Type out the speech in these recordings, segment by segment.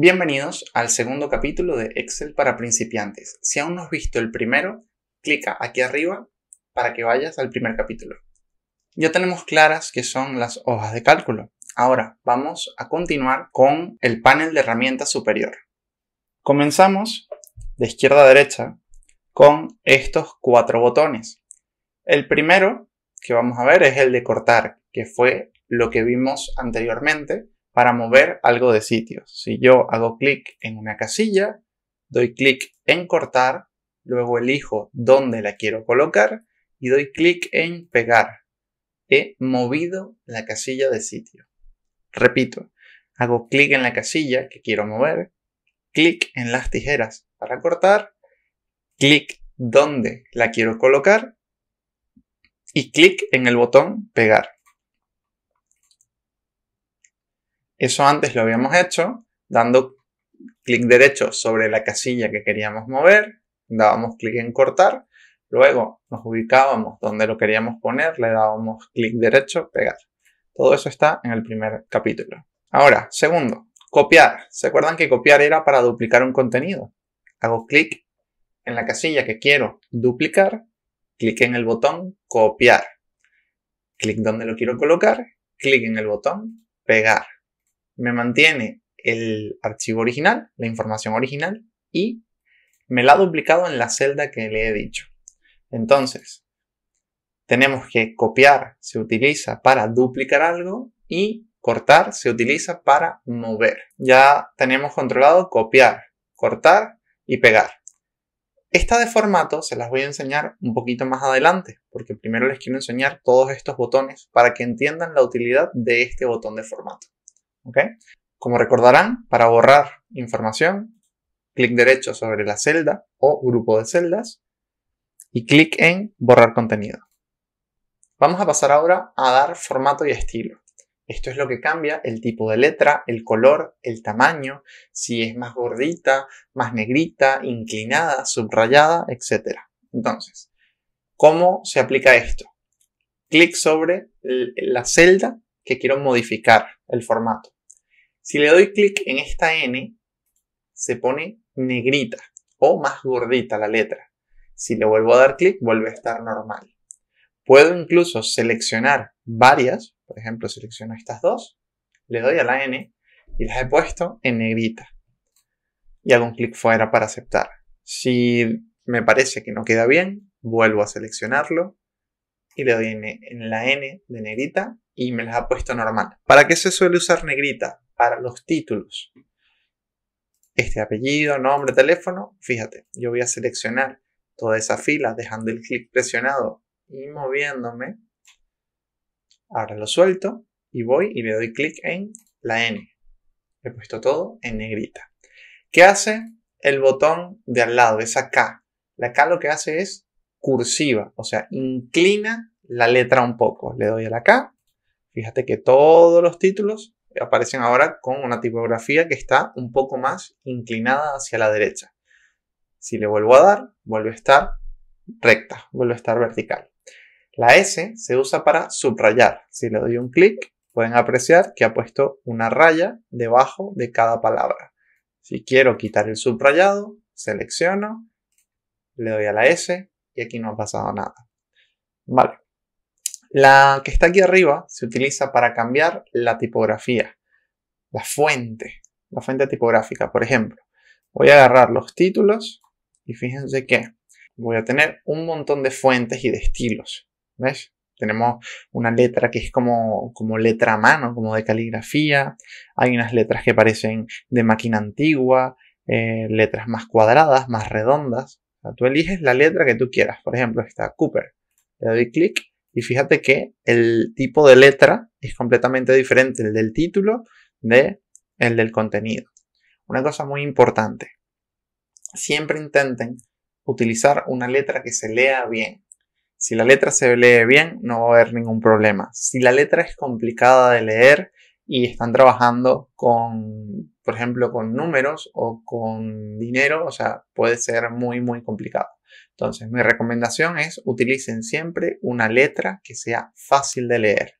Bienvenidos al segundo capítulo de Excel para principiantes. Si aún no has visto el primero, clica aquí arriba para que vayas al primer capítulo. Ya tenemos claras que son las hojas de cálculo. Ahora vamos a continuar con el panel de herramientas superior. Comenzamos de izquierda a derecha con estos cuatro botones. El primero que vamos a ver es el de cortar, que fue lo que vimos anteriormente para mover algo de sitio. Si yo hago clic en una casilla, doy clic en cortar, luego elijo dónde la quiero colocar y doy clic en pegar. He movido la casilla de sitio. Repito, hago clic en la casilla que quiero mover, clic en las tijeras para cortar, clic dónde la quiero colocar y clic en el botón pegar. Eso antes lo habíamos hecho dando clic derecho sobre la casilla que queríamos mover, dábamos clic en cortar, luego nos ubicábamos donde lo queríamos poner, le dábamos clic derecho, pegar. Todo eso está en el primer capítulo. Ahora, segundo, copiar. ¿Se acuerdan que copiar era para duplicar un contenido? Hago clic en la casilla que quiero duplicar, clic en el botón copiar, clic donde lo quiero colocar, clic en el botón pegar me mantiene el archivo original, la información original, y me la ha duplicado en la celda que le he dicho. Entonces, tenemos que copiar se utiliza para duplicar algo y cortar se utiliza para mover. Ya tenemos controlado copiar, cortar y pegar. Esta de formato se las voy a enseñar un poquito más adelante, porque primero les quiero enseñar todos estos botones para que entiendan la utilidad de este botón de formato. Como recordarán, para borrar información, clic derecho sobre la celda o grupo de celdas y clic en borrar contenido. Vamos a pasar ahora a dar formato y estilo. Esto es lo que cambia el tipo de letra, el color, el tamaño, si es más gordita, más negrita, inclinada, subrayada, etc. Entonces, ¿cómo se aplica esto? Clic sobre la celda que quiero modificar el formato. Si le doy clic en esta N, se pone negrita o más gordita la letra. Si le vuelvo a dar clic, vuelve a estar normal. Puedo incluso seleccionar varias, por ejemplo, selecciono estas dos, le doy a la N y las he puesto en negrita. Y hago un clic fuera para aceptar. Si me parece que no queda bien, vuelvo a seleccionarlo y le doy en, la N de negrita y me las ha puesto normal. ¿Para qué se suele usar negrita? para los títulos. Este apellido, nombre, teléfono, fíjate, yo voy a seleccionar toda esa fila dejando el clic presionado y moviéndome. Ahora lo suelto y voy y le doy clic en la N. He puesto todo en negrita. ¿Qué hace el botón de al lado, esa K? La K lo que hace es cursiva, o sea, inclina la letra un poco. Le doy a la K. Fíjate que todos los títulos aparecen ahora con una tipografía que está un poco más inclinada hacia la derecha. Si le vuelvo a dar, vuelve a estar recta, vuelve a estar vertical. La S se usa para subrayar. Si le doy un clic, pueden apreciar que ha puesto una raya debajo de cada palabra. Si quiero quitar el subrayado, selecciono, le doy a la S y aquí no ha pasado nada. Vale. La que está aquí arriba se utiliza para cambiar la tipografía, la fuente, la fuente tipográfica. Por ejemplo, voy a agarrar los títulos y fíjense que voy a tener un montón de fuentes y de estilos. ¿Ves? Tenemos una letra que es como, como letra a mano, como de caligrafía. Hay unas letras que parecen de máquina antigua, eh, letras más cuadradas, más redondas. tú eliges la letra que tú quieras. Por ejemplo, esta Cooper. Le doy clic y fíjate que el tipo de letra es completamente diferente el del título de el del contenido. Una cosa muy importante. Siempre intenten utilizar una letra que se lea bien. Si la letra se lee bien, no va a haber ningún problema. Si la letra es complicada de leer y están trabajando con, por ejemplo, con números o con dinero, o sea, puede ser muy, muy complicado. Entonces, mi recomendación es utilicen siempre una letra que sea fácil de leer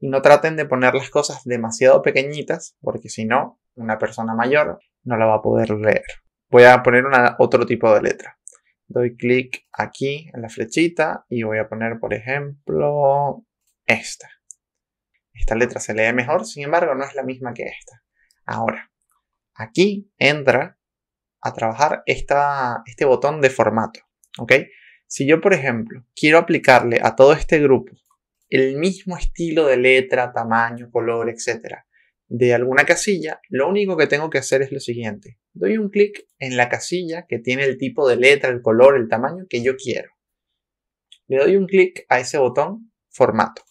y no traten de poner las cosas demasiado pequeñitas porque si no, una persona mayor no la va a poder leer. Voy a poner una, otro tipo de letra. Doy clic aquí en la flechita y voy a poner, por ejemplo, esta. Esta letra se lee mejor, sin embargo, no es la misma que esta. Ahora, aquí entra a trabajar esta, este botón de formato. Si yo, por ejemplo, quiero aplicarle a todo este grupo el mismo estilo de letra, tamaño, color, etc. de alguna casilla, lo único que tengo que hacer es lo siguiente. Doy un clic en la casilla que tiene el tipo de letra, el color, el tamaño que yo quiero. Le doy un clic a ese botón formato.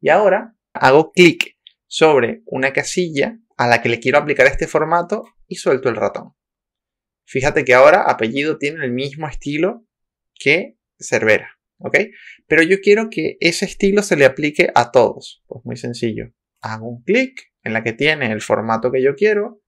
Y ahora hago clic sobre una casilla a la que le quiero aplicar este formato y suelto el ratón. Fíjate que ahora apellido tiene el mismo estilo que Cervera, ¿ok? Pero yo quiero que ese estilo se le aplique a todos. Pues muy sencillo. Hago un clic en la que tiene el formato que yo quiero,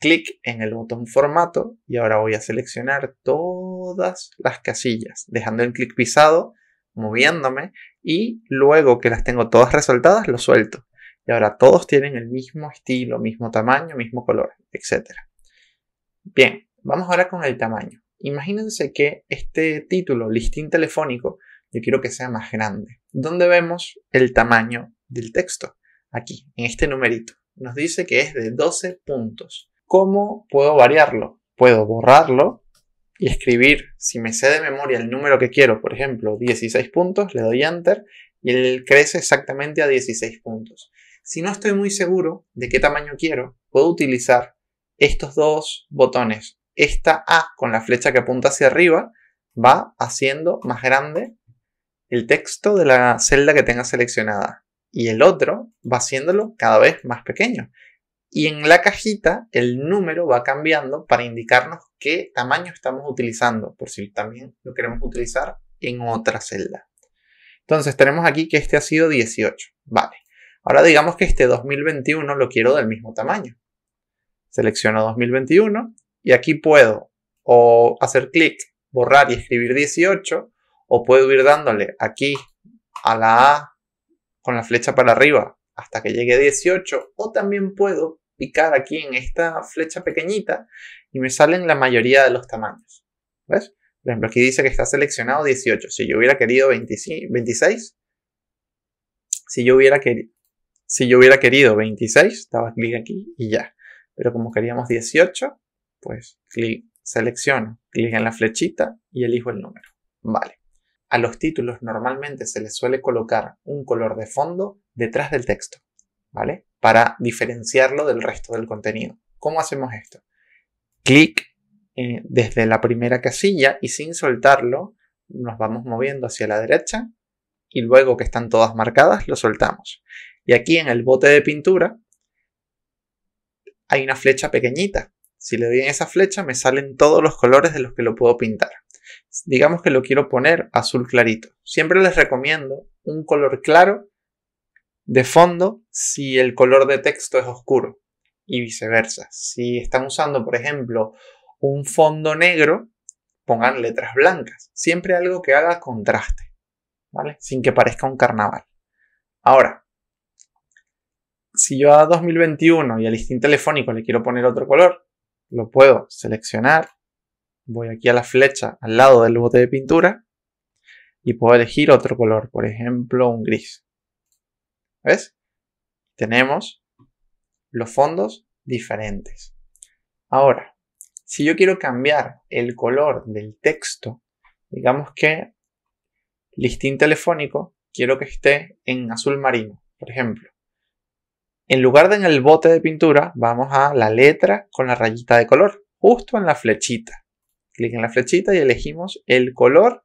clic en el botón formato y ahora voy a seleccionar todas las casillas, dejando el clic pisado, moviéndome y luego que las tengo todas resaltadas, lo suelto. Y ahora todos tienen el mismo estilo, mismo tamaño, mismo color, etc. Bien, vamos ahora con el tamaño. Imagínense que este título, listín telefónico, yo quiero que sea más grande. ¿Dónde vemos el tamaño del texto? Aquí, en este numerito. Nos dice que es de 12 puntos. ¿Cómo puedo variarlo? Puedo borrarlo y escribir, si me sé de memoria el número que quiero, por ejemplo, 16 puntos, le doy enter y él crece exactamente a 16 puntos. Si no estoy muy seguro de qué tamaño quiero, puedo utilizar estos dos botones esta A con la flecha que apunta hacia arriba va haciendo más grande el texto de la celda que tenga seleccionada y el otro va haciéndolo cada vez más pequeño. Y en la cajita el número va cambiando para indicarnos qué tamaño estamos utilizando, por si también lo queremos utilizar en otra celda. Entonces tenemos aquí que este ha sido 18. Vale. Ahora digamos que este 2021 lo quiero del mismo tamaño. Selecciono 2021 y aquí puedo o hacer clic, borrar y escribir 18, o puedo ir dándole aquí a la A con la flecha para arriba hasta que llegue 18, o también puedo picar aquí en esta flecha pequeñita y me salen la mayoría de los tamaños. ¿Ves? Por ejemplo, aquí dice que está seleccionado 18. Si yo hubiera querido 26, si yo hubiera querido... Si yo hubiera querido 26, daba clic aquí y ya. Pero como queríamos 18, pues clic, selecciono, clic en la flechita y elijo el número. Vale. A los títulos normalmente se les suele colocar un color de fondo detrás del texto, ¿vale? Para diferenciarlo del resto del contenido. ¿Cómo hacemos esto? Clic eh, desde la primera casilla y sin soltarlo nos vamos moviendo hacia la derecha y luego que están todas marcadas lo soltamos. Y aquí en el bote de pintura hay una flecha pequeñita si le doy en esa flecha me salen todos los colores de los que lo puedo pintar. Digamos que lo quiero poner azul clarito. Siempre les recomiendo un color claro de fondo si el color de texto es oscuro y viceversa. Si están usando, por ejemplo, un fondo negro, pongan letras blancas. Siempre algo que haga contraste, ¿vale? Sin que parezca un carnaval. Ahora, si yo a 2021 y al instinto telefónico le quiero poner otro color, lo puedo seleccionar. Voy aquí a la flecha al lado del bote de pintura y puedo elegir otro color, por ejemplo, un gris. ¿Ves? Tenemos los fondos diferentes. Ahora, si yo quiero cambiar el color del texto, digamos que listín telefónico, quiero que esté en azul marino, por ejemplo. En lugar de en el bote de pintura, vamos a la letra con la rayita de color, justo en la flechita. Clic en la flechita y elegimos el color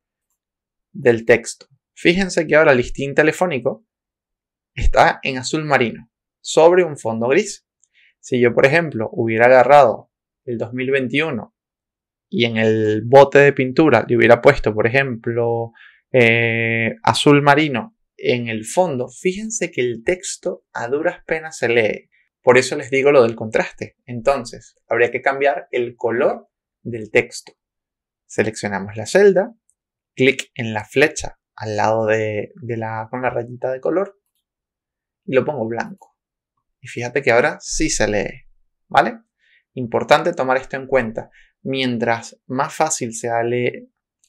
del texto. Fíjense que ahora el listín telefónico está en azul marino, sobre un fondo gris. Si yo, por ejemplo, hubiera agarrado el 2021 y en el bote de pintura le hubiera puesto, por ejemplo, eh, azul marino en el fondo, fíjense que el texto a duras penas se lee. Por eso les digo lo del contraste. Entonces, habría que cambiar el color del texto. Seleccionamos la celda, clic en la flecha al lado de, la, con la rayita de color y lo pongo blanco. Y fíjate que ahora sí se lee, ¿vale? Importante tomar esto en cuenta. Mientras más fácil sea leer,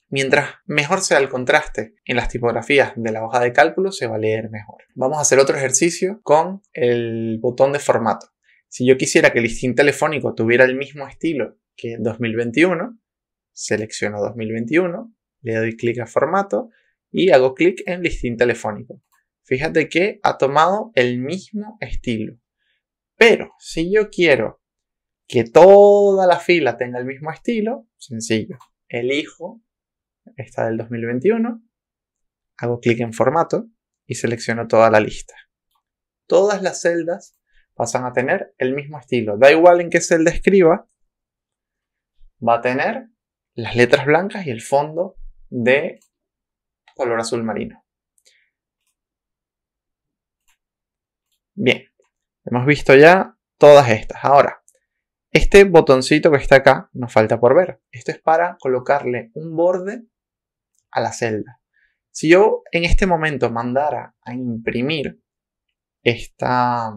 Mientras mejor sea el contraste en las tipografías de la hoja de cálculo, se va a leer mejor. Vamos a hacer otro ejercicio con el botón de formato. Si yo quisiera que el listín telefónico tuviera el mismo estilo que 2021, selecciono 2021, le doy clic a formato y hago clic en listín telefónico. Fíjate que ha tomado el mismo estilo. Pero si yo quiero que toda la fila tenga el mismo estilo, sencillo, elijo esta del 2021, hago clic en formato y selecciono toda la lista. Todas las celdas pasan a tener el mismo estilo. Da igual en qué celda escriba, va a tener las letras blancas y el fondo de color azul marino. Bien, hemos visto ya todas estas. Ahora, este botoncito que está acá nos falta por ver. Esto es para colocarle un borde a la celda. Si yo en este momento mandara a imprimir esta,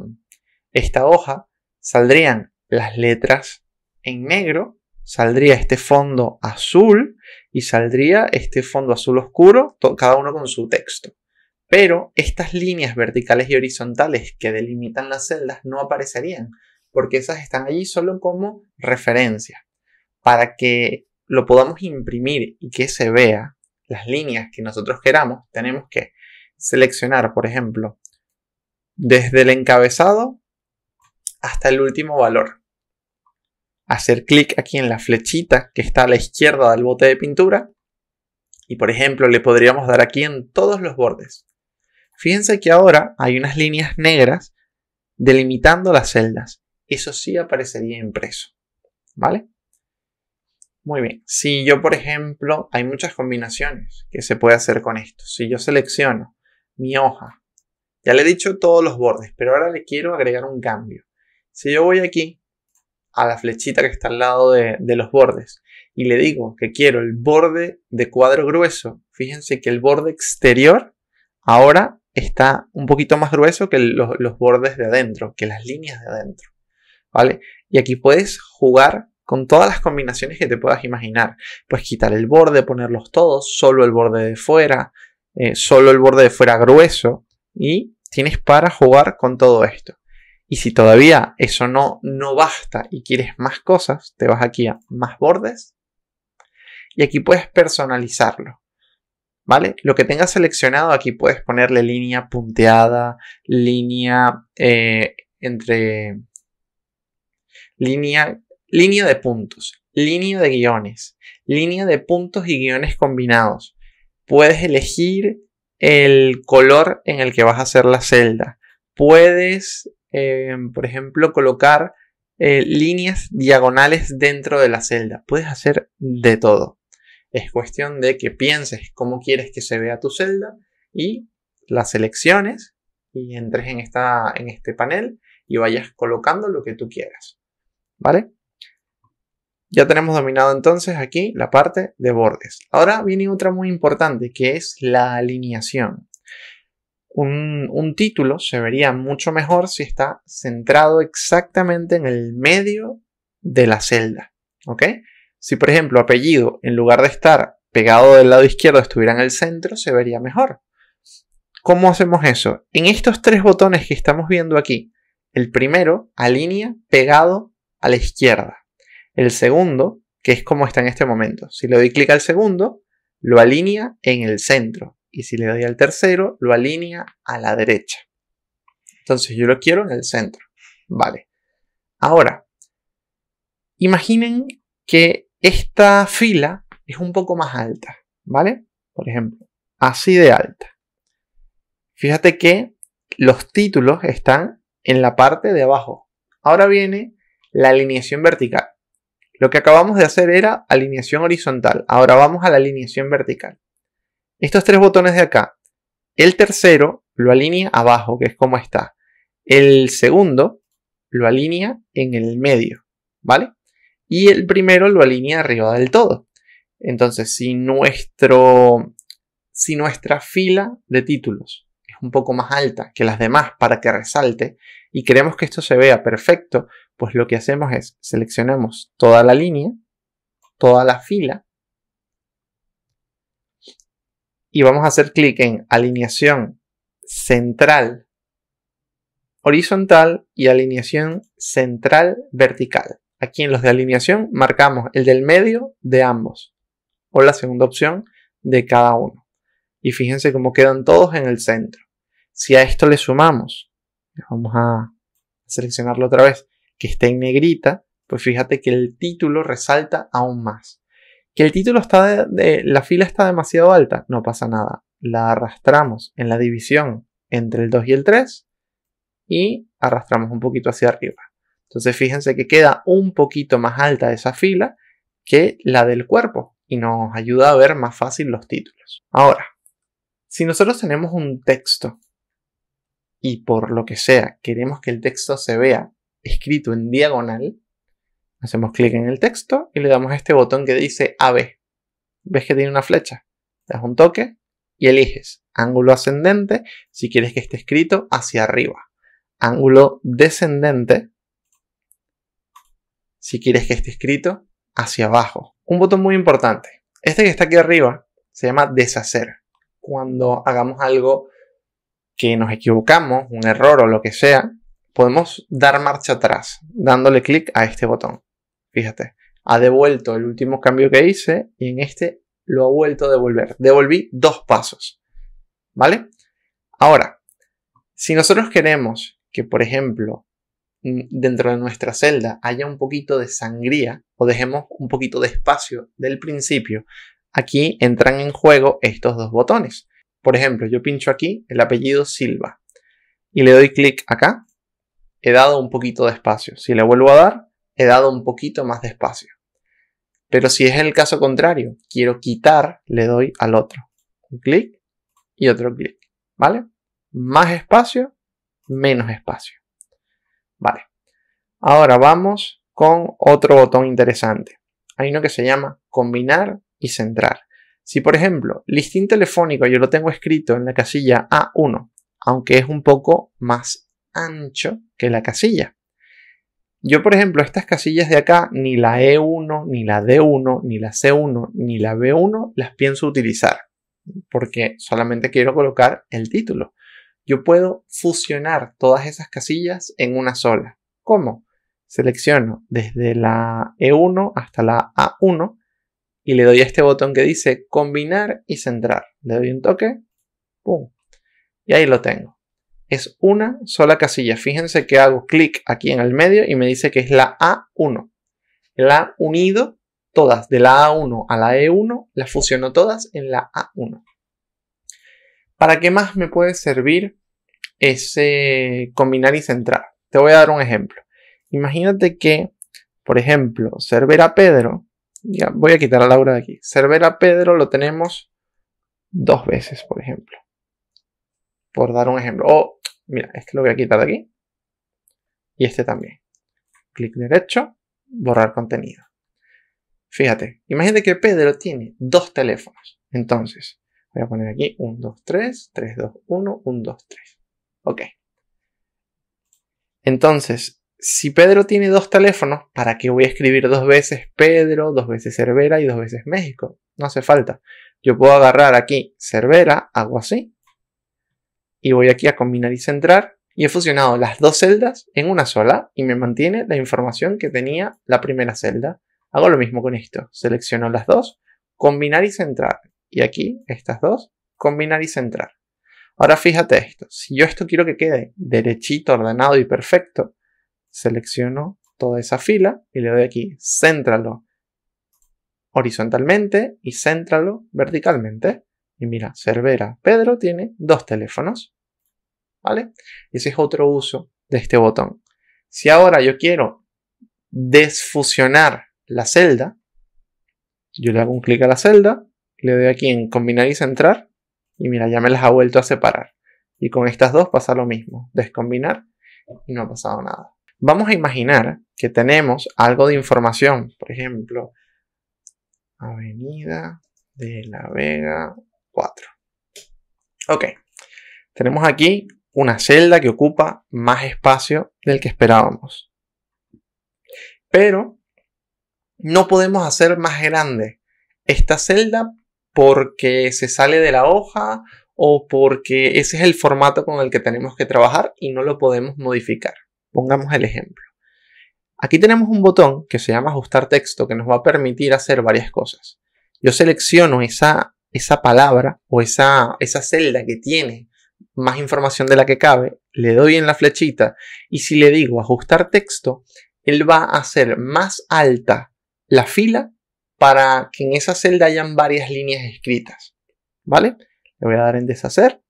esta hoja, saldrían las letras en negro, saldría este fondo azul y saldría este fondo azul oscuro, cada uno con su texto. Pero estas líneas verticales y horizontales que delimitan las celdas no aparecerían, porque esas están allí solo como referencia. Para que lo podamos imprimir y que se vea, las líneas que nosotros queramos, tenemos que seleccionar, por ejemplo, desde el encabezado hasta el último valor. Hacer clic aquí en la flechita que está a la izquierda del bote de pintura y, por ejemplo, le podríamos dar aquí en todos los bordes. Fíjense que ahora hay unas líneas negras delimitando las celdas. Eso sí aparecería impreso. ¿Vale? Muy bien, si yo por ejemplo, hay muchas combinaciones que se puede hacer con esto. Si yo selecciono mi hoja, ya le he dicho todos los bordes, pero ahora le quiero agregar un cambio. Si yo voy aquí a la flechita que está al lado de, los bordes y le digo que quiero el borde de cuadro grueso, fíjense que el borde exterior ahora está un poquito más grueso que los, los bordes de adentro, que las líneas de adentro. ¿Vale? Y aquí puedes jugar con todas las combinaciones que te puedas imaginar. Puedes quitar el borde, ponerlos todos, solo el borde de fuera, eh, solo el borde de fuera grueso y tienes para jugar con todo esto. Y si todavía eso no, no basta y quieres más cosas, te vas aquí a más bordes y aquí puedes personalizarlo. ¿Vale? Lo que tengas seleccionado aquí puedes ponerle línea punteada, línea eh, entre línea Línea de puntos, línea de guiones, línea de puntos y guiones combinados. Puedes elegir el color en el que vas a hacer la celda. Puedes, eh, por ejemplo, colocar eh, líneas diagonales dentro de la celda. Puedes hacer de todo. Es cuestión de que pienses cómo quieres que se vea tu celda y las selecciones y entres en, esta, en este panel y vayas colocando lo que tú quieras. ¿Vale? Ya tenemos dominado entonces aquí la parte de bordes. Ahora viene otra muy importante que es la alineación. Un, título se vería mucho mejor si está centrado exactamente en el medio de la celda. ¿Ok? Si por ejemplo apellido en lugar de estar pegado del lado izquierdo estuviera en el centro, se vería mejor. ¿Cómo hacemos eso? En estos tres botones que estamos viendo aquí, el primero alinea pegado a la izquierda el segundo, que es como está en este momento. Si le doy clic al segundo, lo alinea en el centro. Y si le doy al tercero, lo alinea a la derecha. Entonces yo lo quiero en el centro. Vale. Ahora, imaginen que esta fila es un poco más alta, ¿vale? Por ejemplo, así de alta. Fíjate que los títulos están en la parte de abajo. Ahora viene la alineación vertical. Lo que acabamos de hacer era alineación horizontal. Ahora vamos a la alineación vertical. Estos tres botones de acá. El tercero lo alinea abajo, que es como está. El segundo lo alinea en el medio, ¿vale? Y el primero lo alinea arriba del todo. Entonces, si, nuestro, si nuestra fila de títulos es un poco más alta que las demás para que resalte y queremos que esto se vea perfecto, pues lo que hacemos es seleccionamos toda la línea, toda la fila, y vamos a hacer clic en alineación central horizontal y alineación central vertical. Aquí en los de alineación marcamos el del medio de ambos o la segunda opción de cada uno. Y fíjense cómo quedan todos en el centro. Si a esto le sumamos, vamos a seleccionarlo otra vez, que esté en negrita, pues fíjate que el título resalta aún más. Que el título está de, la fila está demasiado alta, no pasa nada. La arrastramos en la división entre el 2 y el 3 y arrastramos un poquito hacia arriba. Entonces fíjense que queda un poquito más alta esa fila que la del cuerpo y nos ayuda a ver más fácil los títulos. Ahora, si nosotros tenemos un texto y por lo que sea queremos que el texto se vea escrito en diagonal, hacemos clic en el texto y le damos a este botón que dice AB. ¿Ves que tiene una flecha? Das un toque y eliges ángulo ascendente si quieres que esté escrito hacia arriba. Ángulo descendente si quieres que esté escrito hacia abajo. Un botón muy importante. Este que está aquí arriba se llama deshacer. Cuando hagamos algo que nos equivocamos, un error o lo que sea, podemos dar marcha atrás dándole clic a este botón. Fíjate, ha devuelto el último cambio que hice y en este lo ha vuelto a devolver. Devolví dos pasos. ¿Vale? Ahora, si nosotros queremos que, por ejemplo, mm, dentro de nuestra celda haya un poquito de sangría o dejemos un poquito de espacio del principio, aquí entran en juego estos dos botones. Por ejemplo, yo pincho aquí el apellido Silva y le doy clic acá he dado un poquito de espacio. Si le vuelvo a dar, he dado un poquito más de espacio. Pero si es el caso contrario, quiero quitar, le doy al otro. Un clic y otro clic. ¿Vale? Más espacio, menos espacio. Vale. Ahora vamos con otro botón interesante. Hay uno que se llama combinar y centrar. Si por ejemplo, listín telefónico yo lo tengo escrito en la casilla A1, aunque es un poco más ancho que la casilla. Yo, por ejemplo, estas casillas de acá, ni la E1, ni la D1, ni la C1, ni la B1 las pienso utilizar, porque solamente quiero colocar el título. Yo puedo fusionar todas esas casillas en una sola. ¿Cómo? Selecciono desde la E1 hasta la A1 y le doy a este botón que dice combinar y centrar. Le doy un toque, ¡pum! Y ahí lo tengo es una sola casilla. Fíjense que hago clic aquí en el medio y me dice que es la A1. La unido todas, de la A1 a la E1, las fusiono todas en la A1. ¿Para qué más me puede servir ese combinar y centrar? Te voy a dar un ejemplo. Imagínate que, por ejemplo, Cervera Pedro, ya voy a quitar a Laura de aquí. Cervera Pedro lo tenemos dos veces, por ejemplo. Por dar un ejemplo. O, oh, mira, este lo voy a quitar de aquí. Y este también. Clic derecho, borrar contenido. Fíjate, imagínate que Pedro tiene dos teléfonos. Entonces, voy a poner aquí 1, 2, 3, 3, 2, 1, 1, 2, 3. Ok. Entonces, si Pedro tiene dos teléfonos, ¿para qué voy a escribir dos veces Pedro, dos veces Cervera y dos veces México? No hace falta. Yo puedo agarrar aquí Cervera, hago así, y voy aquí a combinar y centrar y he fusionado las dos celdas en una sola y me mantiene la información que tenía la primera celda. Hago lo mismo con esto, selecciono las dos, combinar y centrar y aquí estas dos, combinar y centrar. Ahora fíjate esto, si yo esto quiero que quede derechito, ordenado y perfecto, selecciono toda esa fila y le doy aquí, céntralo horizontalmente y céntralo verticalmente. Y mira, Cervera Pedro tiene dos teléfonos. ¿Vale? Ese es otro uso de este botón. Si ahora yo quiero desfusionar la celda, yo le hago un clic a la celda, le doy aquí en combinar y centrar, y mira, ya me las ha vuelto a separar. Y con estas dos pasa lo mismo, descombinar y no ha pasado nada. Vamos a imaginar que tenemos algo de información, por ejemplo, Avenida de la Vega 4. Ok, tenemos aquí una celda que ocupa más espacio del que esperábamos. Pero no podemos hacer más grande esta celda porque se sale de la hoja o porque ese es el formato con el que tenemos que trabajar y no lo podemos modificar. Pongamos el ejemplo. Aquí tenemos un botón que se llama ajustar texto que nos va a permitir hacer varias cosas. Yo selecciono esa esa palabra o esa, esa celda que tiene más información de la que cabe, le doy en la flechita y si le digo ajustar texto, él va a hacer más alta la fila para que en esa celda hayan varias líneas escritas. ¿Vale? Le voy a dar en deshacer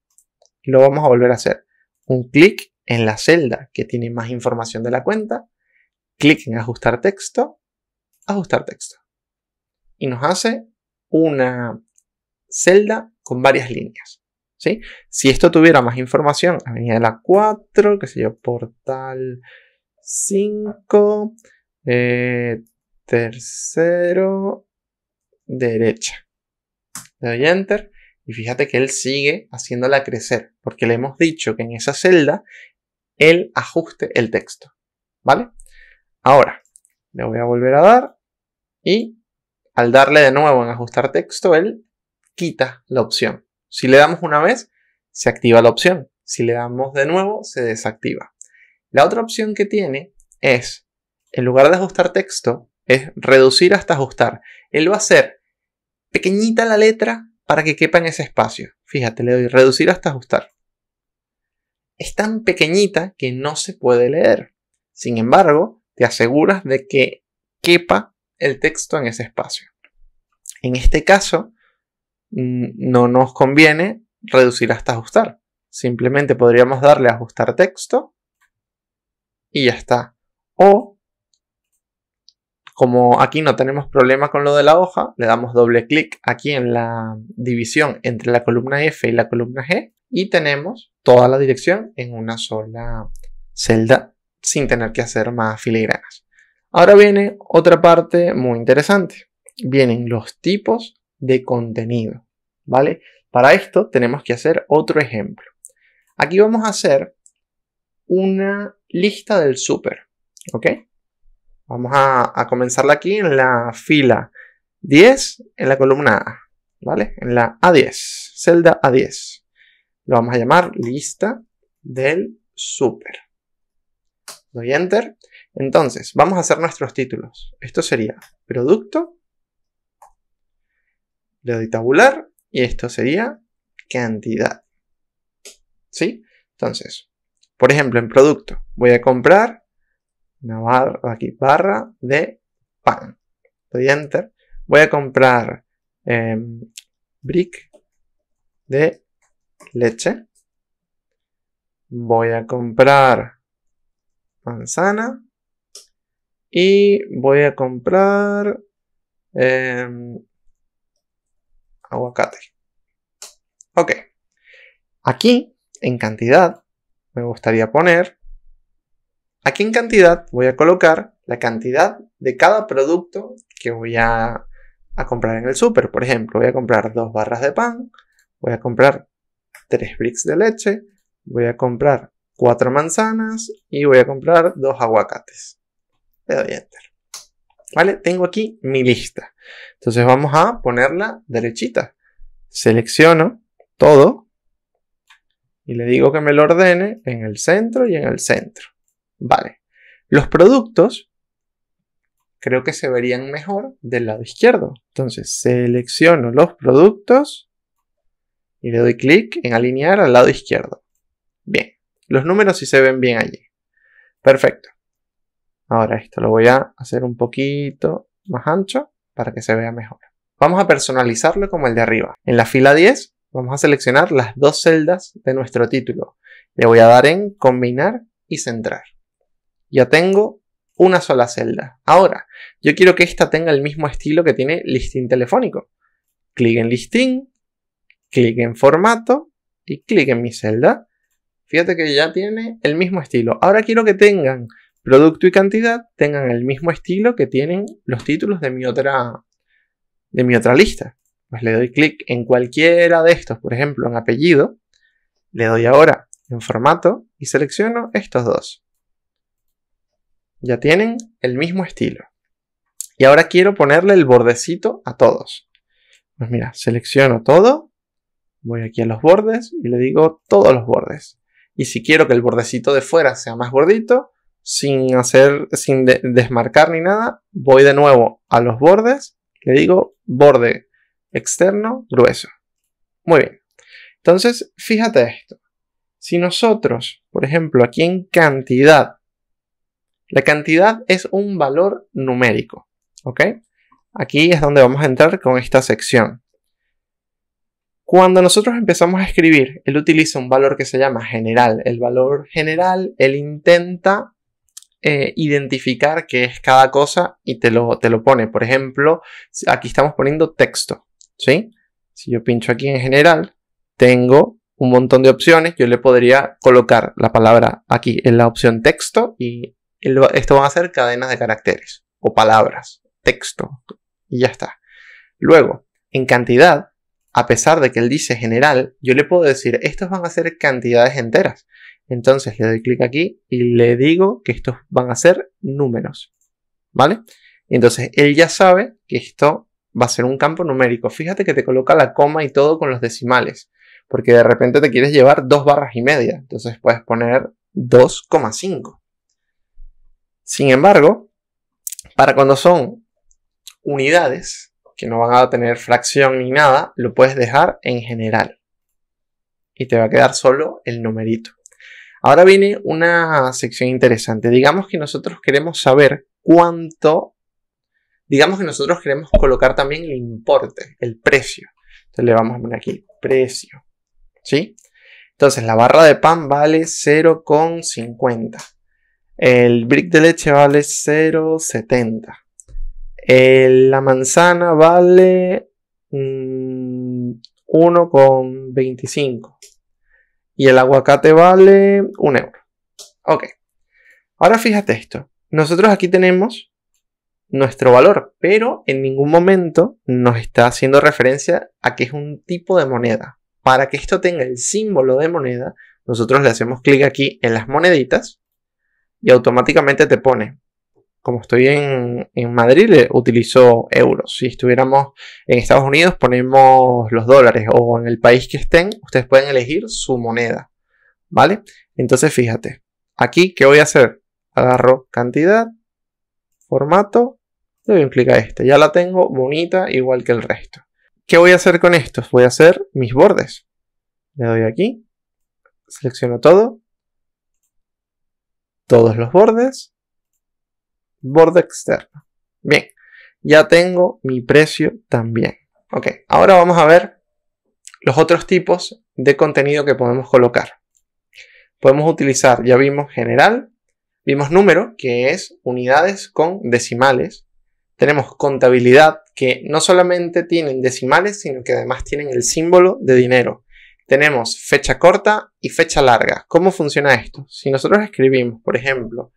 lo vamos a volver a hacer. Un clic en la celda que tiene más información de la cuenta, clic en ajustar texto, ajustar texto. Y nos hace una celda con varias líneas. ¿sí? Si esto tuviera más información, avenida de la 4, que sé yo, portal 5, eh, tercero, derecha. Le doy enter y fíjate que él sigue haciéndola crecer porque le hemos dicho que en esa celda él ajuste el texto. ¿Vale? Ahora, le voy a volver a dar y al darle de nuevo en ajustar texto, él quita la opción. Si le damos una vez, se activa la opción. Si le damos de nuevo, se desactiva. La otra opción que tiene es, en lugar de ajustar texto, es reducir hasta ajustar. Él va a hacer pequeñita la letra para que quepa en ese espacio. Fíjate, le doy reducir hasta ajustar. Es tan pequeñita que no se puede leer. Sin embargo, te aseguras de que quepa el texto en ese espacio. En este caso, Mm, no nos conviene reducir hasta ajustar. Simplemente podríamos darle a ajustar texto y ya está. O, como aquí no tenemos problema con lo de la hoja, le damos doble clic aquí en la división entre la columna F y la columna G y tenemos toda la dirección en una sola celda sin tener que hacer más filigranas. Ahora viene otra parte muy interesante. Vienen los tipos de contenido, ¿vale? Para esto tenemos que hacer otro ejemplo. Aquí vamos a hacer una lista del súper, ¿ok? Vamos a, comenzarla aquí en la fila 10, en la columna A, ¿vale? En la A10, celda A10. Lo vamos a llamar lista del súper. Doy Enter. Entonces, vamos a hacer nuestros títulos. Esto sería producto le doy tabular y esto sería cantidad. ¿Sí? Entonces, por ejemplo, en producto voy a comprar una barra, aquí, barra de pan. Doy enter. Voy a comprar em, brick de leche. Voy a comprar manzana. Y voy a comprar eh, aguacate. Ok. Aquí, en cantidad, me gustaría poner... Aquí en cantidad voy a colocar la cantidad de cada producto que voy a, comprar en el súper. Por ejemplo, voy a comprar dos barras de pan, voy a comprar tres bricks de leche, voy a comprar cuatro manzanas y voy a comprar dos aguacates. Le doy enter. ¿Vale? Tengo aquí mi lista. Entonces vamos a ponerla derechita. Selecciono todo y le digo que me lo ordene en el centro y en el centro. Vale. Los productos creo que se verían mejor del lado izquierdo. Entonces selecciono los productos y le doy clic en alinear al lado izquierdo. Bien. Los números sí se ven bien allí. Perfecto. Ahora esto lo voy a hacer un poquito más ancho para que se vea mejor. Vamos a personalizarlo como el de arriba. En la fila 10 vamos a seleccionar las dos celdas de nuestro título. Le voy a dar en combinar y centrar. Ya tengo una sola celda. Ahora, yo quiero que esta tenga el mismo estilo que tiene listing telefónico. Clic en listín, clic en formato y clic en mi celda. Fíjate que ya tiene el mismo estilo. Ahora quiero que tengan producto y cantidad tengan el mismo estilo que tienen los títulos de mi otra, de mi otra lista. Pues le doy clic en cualquiera de estos, por ejemplo, en apellido, le doy ahora en formato y selecciono estos dos. Ya tienen el mismo estilo. Y ahora quiero ponerle el bordecito a todos. Pues mira, selecciono todo, voy aquí a los bordes y le digo todos los bordes. Y si quiero que el bordecito de fuera sea más gordito, sin hacer, sin desmarcar ni nada, voy de nuevo a los bordes, le digo borde externo grueso. Muy bien. Entonces, fíjate esto. Si nosotros, por ejemplo, aquí en cantidad, la cantidad es un valor numérico, ¿ok? Aquí es donde vamos a entrar con esta sección. Cuando nosotros empezamos a escribir, él utiliza un valor que se llama general. El valor general, él intenta eh, identificar qué es cada cosa y te lo, te lo pone. Por ejemplo, aquí estamos poniendo texto, ¿sí? Si yo pincho aquí en general, tengo un montón de opciones. Yo le podría colocar la palabra aquí en la opción texto y esto van a ser cadenas de caracteres o palabras, texto y ya está. Luego, en cantidad, a pesar de que él dice general, yo le puedo decir, estos van a ser cantidades enteras. Entonces le doy clic aquí y le digo que estos van a ser números. ¿Vale? Entonces él ya sabe que esto va a ser un campo numérico. Fíjate que te coloca la coma y todo con los decimales. Porque de repente te quieres llevar dos barras y media. Entonces puedes poner 2,5. Sin embargo, para cuando son unidades, que no van a tener fracción ni nada, lo puedes dejar en general. Y te va a quedar solo el numerito. Ahora viene una sección interesante. Digamos que nosotros queremos saber cuánto, digamos que nosotros queremos colocar también el importe, el precio. Entonces le vamos a poner aquí, precio. ¿Sí? Entonces la barra de pan vale 0,50. El brick de leche vale 0,70. La manzana vale 1,25. Mm, y el aguacate vale un euro. Ok. Ahora fíjate esto. Nosotros aquí tenemos nuestro valor, pero en ningún momento nos está haciendo referencia a que es un tipo de moneda. Para que esto tenga el símbolo de moneda, nosotros le hacemos clic aquí en las moneditas y automáticamente te pone como estoy en, en Madrid, utilizo euros. Si estuviéramos en Estados Unidos, ponemos los dólares o en el país que estén, ustedes pueden elegir su moneda. ¿Vale? Entonces, fíjate, aquí, ¿qué voy a hacer? Agarro cantidad, formato, le voy a clic este. Ya la tengo bonita, igual que el resto. ¿Qué voy a hacer con esto? Voy a hacer mis bordes. Le doy aquí, selecciono todo, todos los bordes, borde externo. Bien, ya tengo mi precio también. Ok, ahora vamos a ver los otros tipos de contenido que podemos colocar. Podemos utilizar, ya vimos general, vimos número, que es unidades con decimales. Tenemos contabilidad, que no solamente tienen decimales, sino que además tienen el símbolo de dinero. Tenemos fecha corta y fecha larga. ¿Cómo funciona esto? Si nosotros escribimos, por ejemplo,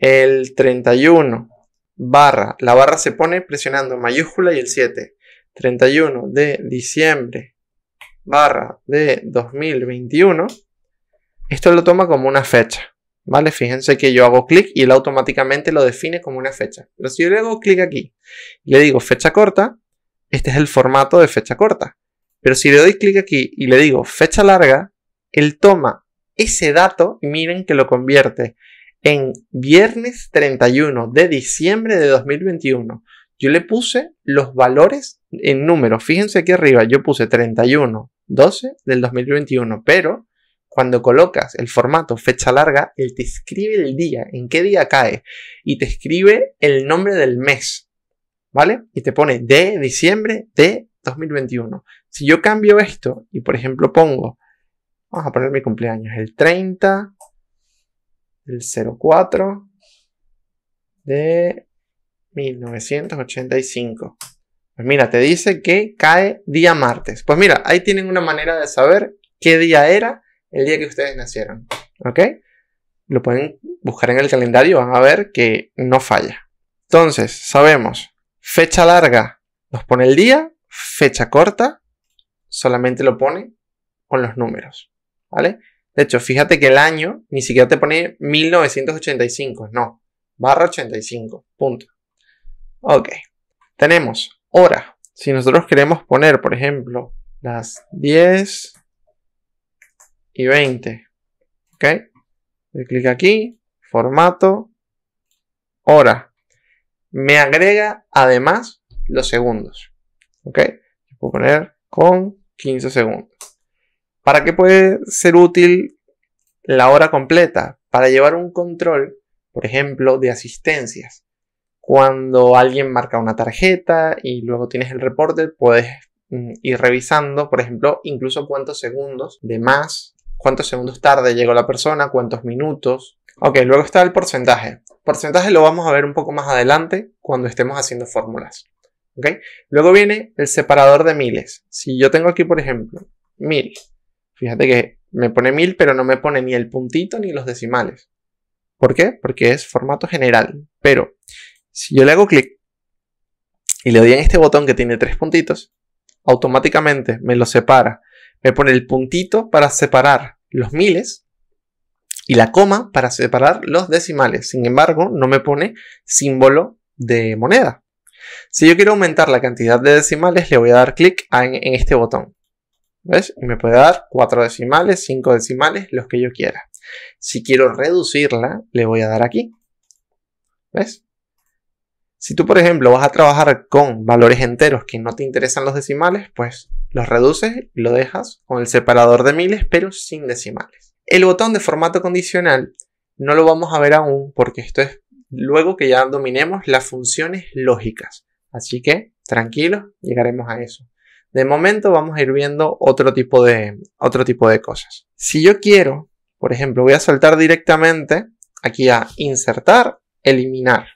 el 31 barra, la barra se pone presionando mayúscula y el 7. 31 de diciembre barra de 2021. Esto lo toma como una fecha. ¿Vale? Fíjense que yo hago clic y él automáticamente lo define como una fecha. Pero si yo le hago clic aquí y le digo fecha corta, este es el formato de fecha corta. Pero si le doy clic aquí y le digo fecha larga, él toma ese dato y miren que lo convierte en viernes 31 de diciembre de 2021. Yo le puse los valores en números. Fíjense aquí arriba, yo puse 31, 12 del 2021, pero cuando colocas el formato fecha larga, él te escribe el día, en qué día cae, y te escribe el nombre del mes, ¿vale? Y te pone de diciembre de 2021. Si yo cambio esto y por ejemplo pongo, vamos a poner mi cumpleaños, el 30 el 04 de 1985. Pues mira, te dice que cae día martes. Pues mira, ahí tienen una manera de saber qué día era el día que ustedes nacieron. ¿Ok? Lo pueden buscar en el calendario van a ver que no falla. Entonces, sabemos, fecha larga nos pone el día, fecha corta solamente lo pone con los números. ¿Vale? De hecho, fíjate que el año ni siquiera te pone 1985, no, barra 85, punto. Ok, tenemos hora. Si nosotros queremos poner, por ejemplo, las 10 y 20, ok, le clic aquí, formato, hora. Me agrega además los segundos, ok. Puedo poner con 15 segundos. ¿Para qué puede ser útil la hora completa? Para llevar un control, por ejemplo, de asistencias. Cuando alguien marca una tarjeta y luego tienes el reporte, puedes mm, ir revisando, por ejemplo, incluso cuántos segundos de más, cuántos segundos tarde llegó la persona, cuántos minutos. Ok, luego está el porcentaje. Porcentaje lo vamos a ver un poco más adelante cuando estemos haciendo fórmulas. ¿Okay? Luego viene el separador de miles. Si yo tengo aquí, por ejemplo, mil Fíjate que me pone mil, pero no me pone ni el puntito ni los decimales. ¿Por qué? Porque es formato general. Pero si yo le hago clic y le doy en este botón que tiene tres puntitos, automáticamente me lo separa. Me pone el puntito para separar los miles y la coma para separar los decimales. Sin embargo, no me pone símbolo de moneda. Si yo quiero aumentar la cantidad de decimales, le voy a dar clic en, en este botón. ¿Ves? Y me puede dar 4 decimales, 5 decimales, los que yo quiera. Si quiero reducirla, le voy a dar aquí. ¿Ves? Si tú, por ejemplo, vas a trabajar con valores enteros que no te interesan los decimales, pues los reduces y lo dejas con el separador de miles, pero sin decimales. El botón de formato condicional no lo vamos a ver aún porque esto es luego que ya dominemos las funciones lógicas. Así que, tranquilo llegaremos a eso. De momento vamos a ir viendo otro tipo de, otro tipo de cosas. Si yo quiero, por ejemplo, voy a saltar directamente aquí a insertar, eliminar.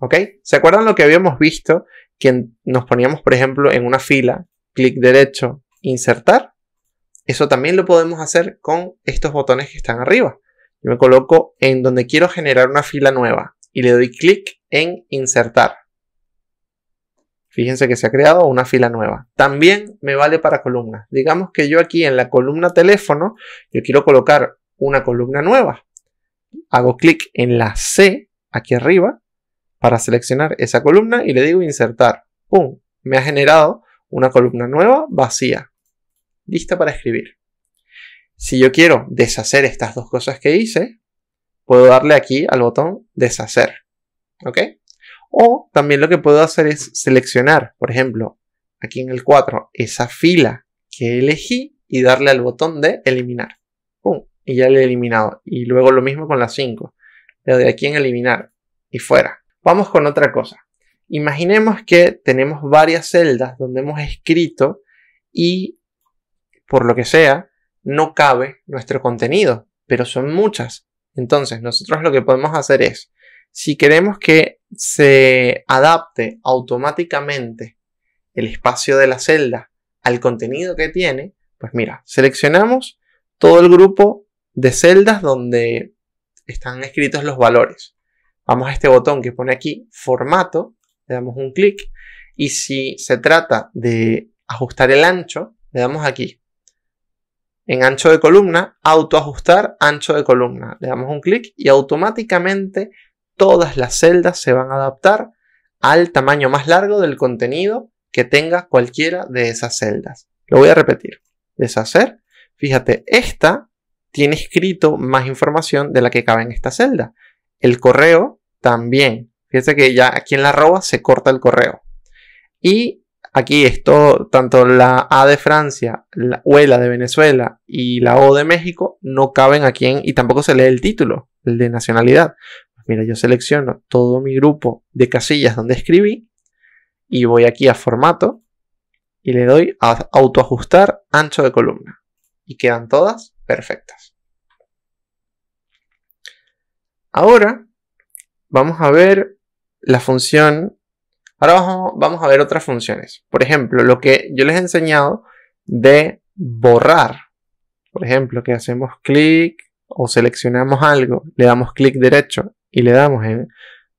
¿Ok? ¿Se acuerdan lo que habíamos visto? Que nos poníamos, por ejemplo, en una fila, clic derecho, insertar. Eso también lo podemos hacer con estos botones que están arriba. Yo me coloco en donde quiero generar una fila nueva y le doy clic en insertar. Fíjense que se ha creado una fila nueva. También me vale para columnas. Digamos que yo aquí en la columna teléfono, yo quiero colocar una columna nueva. Hago clic en la C aquí arriba para seleccionar esa columna y le digo insertar. ¡Pum! Me ha generado una columna nueva vacía, lista para escribir. Si yo quiero deshacer estas dos cosas que hice, puedo darle aquí al botón deshacer. ¿Ok? O también lo que puedo hacer es seleccionar, por ejemplo, aquí en el 4, esa fila que elegí y darle al botón de eliminar. ¡Pum! Y ya le he eliminado. Y luego lo mismo con la 5. Le doy aquí en eliminar y fuera. Vamos con otra cosa. Imaginemos que tenemos varias celdas donde hemos escrito y por lo que sea, no cabe nuestro contenido, pero son muchas. Entonces, nosotros lo que podemos hacer es si queremos que se adapte automáticamente el espacio de la celda al contenido que tiene, pues mira, seleccionamos todo el grupo de celdas donde están escritos los valores. Vamos a este botón que pone aquí, formato, le damos un clic y si se trata de ajustar el ancho, le damos aquí. En ancho de columna, autoajustar ancho de columna. Le damos un clic y automáticamente todas las celdas se van a adaptar al tamaño más largo del contenido que tenga cualquiera de esas celdas. Lo voy a repetir. Deshacer. Fíjate, esta tiene escrito más información de la que cabe en esta celda. El correo también. Fíjate que ya aquí en la arroba se corta el correo. Y aquí esto, tanto la A de Francia, la U de Venezuela y la O de México no caben aquí en, y tampoco se lee el título, el de nacionalidad. Mira, yo selecciono todo mi grupo de casillas donde escribí y voy aquí a formato y le doy a autoajustar ancho de columna. Y quedan todas perfectas. Ahora vamos a ver la función. Ahora vamos, a ver otras funciones. Por ejemplo, lo que yo les he enseñado de borrar. Por ejemplo, que hacemos clic o seleccionamos algo, le damos clic derecho y le damos en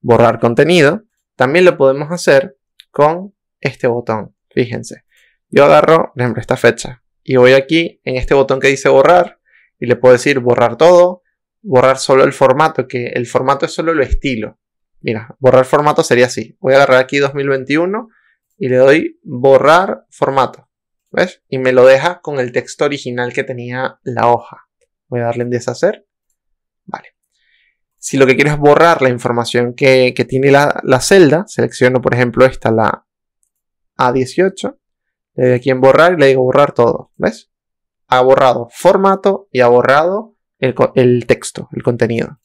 borrar contenido, también lo podemos hacer con este botón. Fíjense, yo agarro, por ejemplo, esta fecha y voy aquí en este botón que dice borrar y le puedo decir borrar todo, borrar solo el formato, que el formato es solo el estilo. Mira, borrar formato sería así. Voy a agarrar aquí 2021 y le doy borrar formato. ¿Ves? Y me lo deja con el texto original que tenía la hoja. Voy a darle en deshacer si lo que quiero es borrar la información que, tiene la, celda, selecciono por ejemplo esta, la A18, le doy aquí en borrar y le digo borrar todo, ¿ves? Ha borrado formato y ha borrado el, texto, el contenido.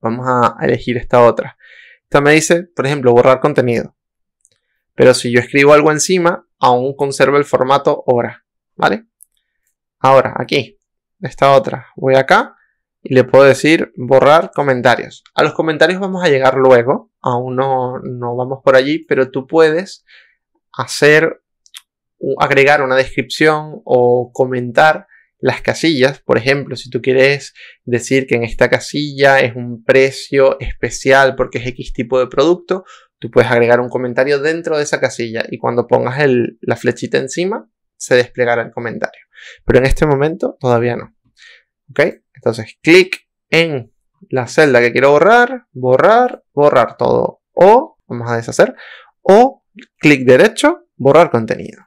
Vamos a elegir esta otra. Esta me dice, por ejemplo, borrar contenido. Pero si yo escribo algo encima, aún conserva el formato hora, ¿vale? Ahora, aquí, esta otra, voy acá y le puedo decir borrar comentarios. A los comentarios vamos a llegar luego, aún no, no vamos por allí, pero tú puedes hacer, agregar una descripción o comentar las casillas, por ejemplo, si tú quieres decir que en esta casilla es un precio especial porque es X tipo de producto, tú puedes agregar un comentario dentro de esa casilla y cuando pongas el, la flechita encima, se desplegará el comentario. Pero en este momento todavía no. ¿Ok? Entonces, clic en la celda que quiero borrar, borrar, borrar todo. O, vamos a deshacer, o clic derecho, borrar contenido.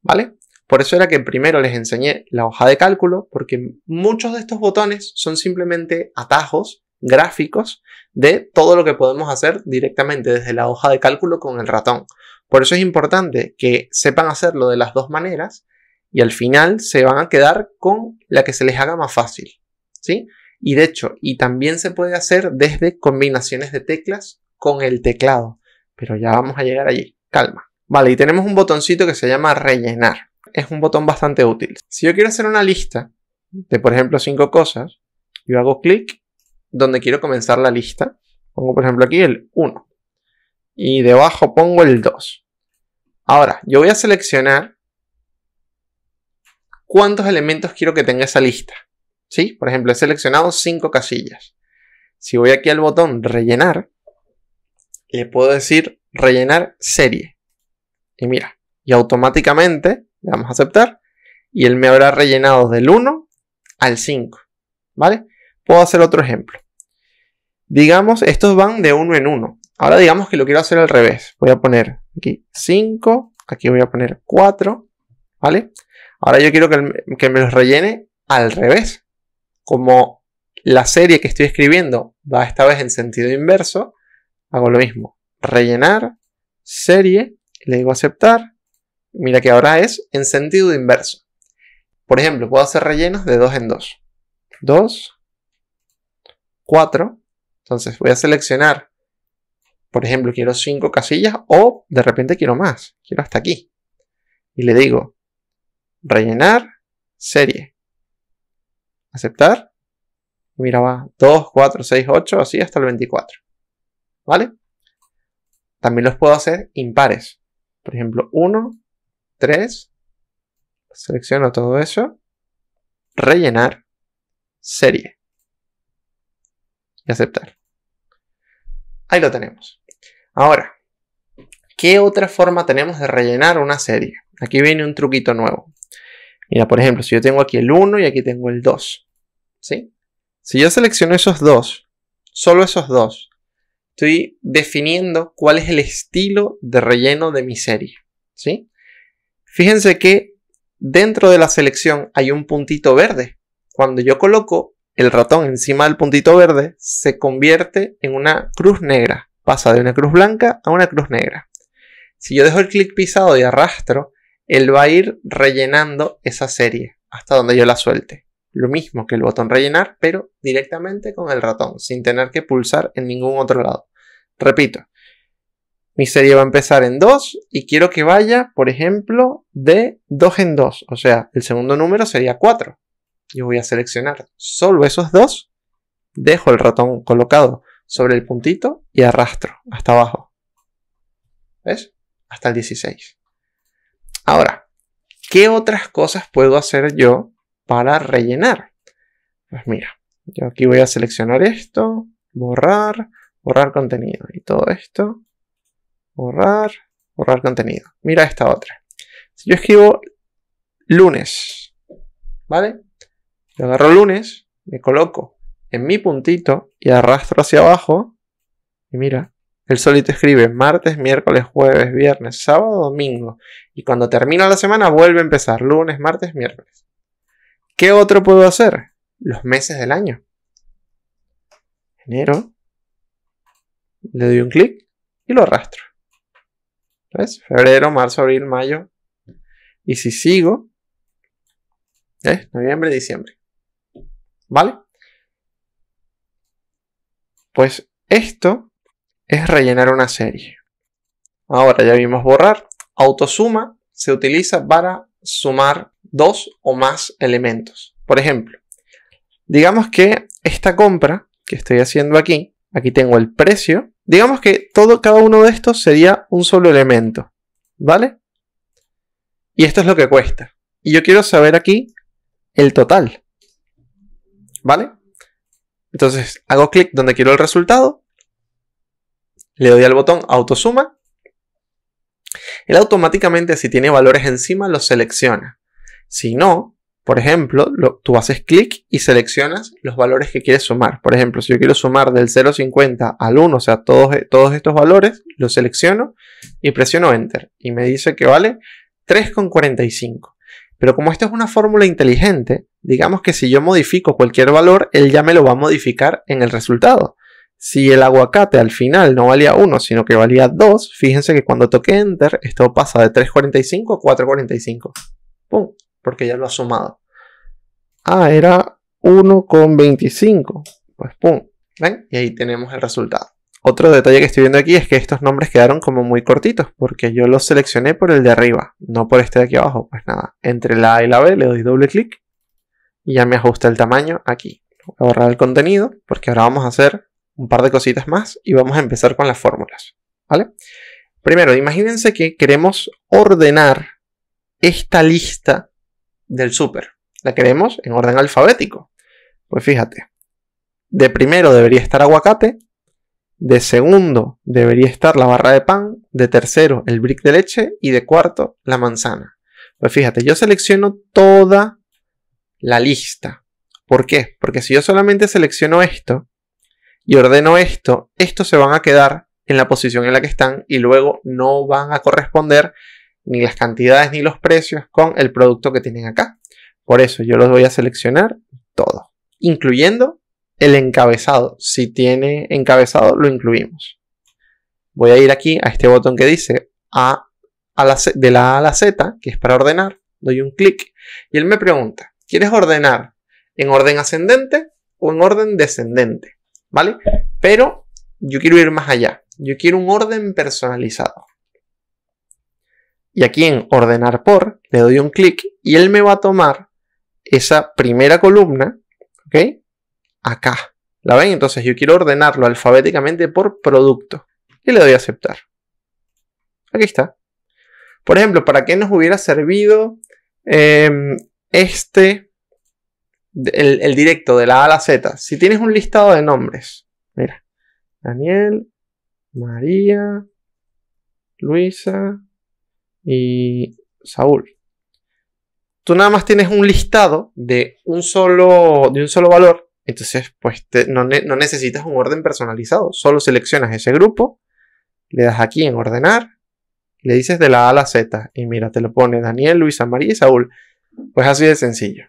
¿Vale? Por eso era que primero les enseñé la hoja de cálculo, porque muchos de estos botones son simplemente atajos gráficos de todo lo que podemos hacer directamente desde la hoja de cálculo con el ratón. Por eso es importante que sepan hacerlo de las dos maneras y al final se van a quedar con la que se les haga más fácil. ¿sí? Y de hecho, y también se puede hacer desde combinaciones de teclas con el teclado. Pero ya vamos a llegar allí. Calma. Vale, y tenemos un botoncito que se llama rellenar. Es un botón bastante útil. Si yo quiero hacer una lista de, por ejemplo, cinco cosas, yo hago clic donde quiero comenzar la lista. Pongo, por ejemplo, aquí el 1. Y debajo pongo el 2. Ahora, yo voy a seleccionar cuántos elementos quiero que tenga esa lista. Por ejemplo, he seleccionado cinco casillas. Si voy aquí al botón rellenar, le puedo decir rellenar serie. Y mira, y automáticamente le damos a aceptar y él me habrá rellenado del 1 al 5, ¿vale? Puedo hacer otro ejemplo. Digamos, estos van de 1 en 1. Ahora digamos que lo quiero hacer al revés. Voy a poner aquí 5, aquí voy a poner 4, ¿vale? Ahora yo quiero que me los rellene al revés como la serie que estoy escribiendo va esta vez en sentido inverso, hago lo mismo. Rellenar, serie, le digo aceptar. Mira que ahora es en sentido inverso. Por ejemplo, puedo hacer rellenos de 2 en 2. 2, 4. Entonces voy a seleccionar, por ejemplo, quiero 5 casillas o de repente quiero más. Quiero hasta aquí. Y le digo rellenar serie aceptar. mira miraba 2, 4, 6, 8, así hasta el 24. ¿Vale? También los puedo hacer impares. Por ejemplo, 1, 3. Selecciono todo eso. Rellenar. Serie. Y aceptar. Ahí lo tenemos. Ahora, ¿qué otra forma tenemos de rellenar una serie? Aquí viene un truquito nuevo. Mira, por ejemplo, si yo tengo aquí el 1 y aquí tengo el 2, ¿sí? Si yo selecciono esos dos, solo esos dos, estoy definiendo cuál es el estilo de relleno de mi serie, ¿sí? Fíjense que dentro de la selección hay un puntito verde. Cuando yo coloco el ratón encima del puntito verde, se convierte en una cruz negra. Pasa de una cruz blanca a una cruz negra. Si yo dejo el clic pisado y arrastro, él va a ir rellenando esa serie hasta donde yo la suelte. Lo mismo que el botón rellenar, pero directamente con el ratón, sin tener que pulsar en ningún otro lado. Repito, mi serie va a empezar en 2 y quiero que vaya, por ejemplo, de 2 en 2. O sea, el segundo número sería 4. Yo voy a seleccionar solo esos dos, dejo el ratón colocado sobre el puntito y arrastro hasta abajo. ¿Ves? Hasta el 16. Ahora, ¿qué otras cosas puedo hacer yo para rellenar? Pues mira, yo aquí voy a seleccionar esto, borrar, borrar contenido y todo esto, borrar, borrar contenido. Mira esta otra. Si yo escribo lunes, ¿vale? Yo agarro lunes, me coloco en mi puntito y arrastro hacia abajo y mira, el solito escribe martes, miércoles, jueves, viernes, sábado, domingo. Y cuando termina la semana vuelve a empezar lunes, martes, miércoles. ¿Qué otro puedo hacer? Los meses del año. Enero. Le doy un clic y lo arrastro. ¿Ves? Febrero, marzo, abril, mayo. Y si sigo. ¿Ves? Noviembre, diciembre. ¿Vale? Pues esto es rellenar una serie. Ahora ya vimos borrar. Autosuma se utiliza para sumar dos o más elementos. Por ejemplo, digamos que esta compra que estoy haciendo aquí, aquí tengo el precio, digamos que todo, cada uno de estos sería un solo elemento, ¿vale? Y esto es lo que cuesta. Y yo quiero saber aquí el total, ¿vale? Entonces hago clic donde quiero el resultado le doy al botón autosuma. Él automáticamente si tiene valores encima los selecciona. Si no, por ejemplo, tú haces clic y seleccionas los valores que quieres sumar. Por ejemplo, si yo quiero sumar del 0.50 al 1, o sea, todos, todos estos valores, los selecciono y presiono Enter. Y me dice que vale 3,45. Pero como esta es una fórmula inteligente, digamos que si yo modifico cualquier valor, él ya me lo va a modificar en el resultado. Si el aguacate al final no valía 1, sino que valía 2, fíjense que cuando toque Enter, esto pasa de 3.45 a 4.45. ¡Pum! Porque ya lo ha sumado. Ah, era 1,25. Pues ¡pum! ¿Ven? Y ahí tenemos el resultado. Otro detalle que estoy viendo aquí es que estos nombres quedaron como muy cortitos, porque yo los seleccioné por el de arriba, no por este de aquí abajo. Pues nada, entre la A y la B le doy doble clic y ya me ajusta el tamaño aquí. Voy a borrar el contenido, porque ahora vamos a hacer un par de cositas más y vamos a empezar con las fórmulas. ¿Vale? Primero, imagínense que queremos ordenar esta lista del súper. La queremos en orden alfabético. Pues fíjate, de primero debería estar aguacate, de segundo debería estar la barra de pan, de tercero el brick de leche y de cuarto la manzana. Pues fíjate, yo selecciono toda la lista. ¿Por qué? Porque si yo solamente selecciono esto, y ordeno esto, estos se van a quedar en la posición en la que están y luego no van a corresponder ni las cantidades ni los precios con el producto que tienen acá. Por eso yo los voy a seleccionar todos, incluyendo el encabezado. Si tiene encabezado, lo incluimos. Voy a ir aquí a este botón que dice a, de la A a la Z, que es para ordenar. Doy un clic y él me pregunta, ¿quieres ordenar en orden ascendente o en orden descendente? ¿vale? Pero yo quiero ir más allá. Yo quiero un orden personalizado. Y aquí en ordenar por le doy un clic y él me va a tomar esa primera columna, ¿ok? Acá. ¿La ven? Entonces yo quiero ordenarlo alfabéticamente por producto. Y le doy a aceptar. Aquí está. Por ejemplo, ¿para qué nos hubiera servido em, este el, directo de la A a la Z, si tienes un listado de nombres, mira, Daniel, María, Luisa y Saúl. Tú nada más tienes un listado de un solo, de un solo valor, entonces pues no, no necesitas un orden personalizado, solo seleccionas ese grupo, le das aquí en ordenar, le dices de la A a la Z y mira, te lo pone Daniel, Luisa, María y Saúl. Pues así de sencillo.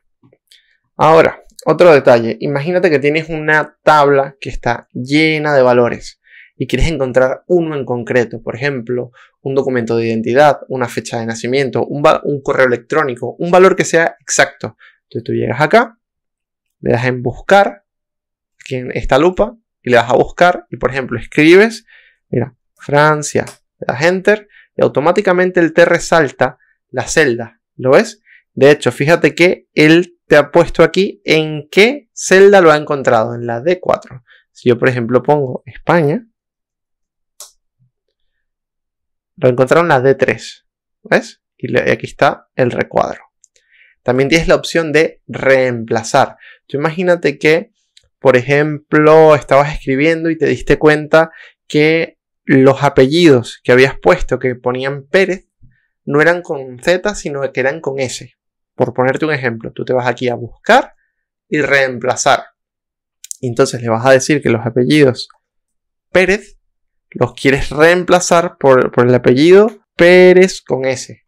Ahora, otro detalle, imagínate que tienes una tabla que está llena de valores y quieres encontrar uno en concreto, por ejemplo, un documento de identidad, una fecha de nacimiento, un, correo electrónico, un valor que sea exacto. Entonces tú llegas acá, le das en buscar, aquí en esta lupa, y le das a buscar y por ejemplo escribes, mira, Francia, le das enter y automáticamente el T resalta la celda, ¿lo ves? De hecho, fíjate que el te ha puesto aquí en qué celda lo ha encontrado, en la D4. Si yo, por ejemplo, pongo España, lo encontraron en la D3, ¿ves? Y aquí está el recuadro. También tienes la opción de reemplazar. Tú imagínate que, por ejemplo, estabas escribiendo y te diste cuenta que los apellidos que habías puesto que ponían Pérez no eran con Z, sino que eran con S. Por ponerte un ejemplo, tú te vas aquí a buscar y reemplazar. Entonces le vas a decir que los apellidos Pérez los quieres reemplazar por, el apellido Pérez con S.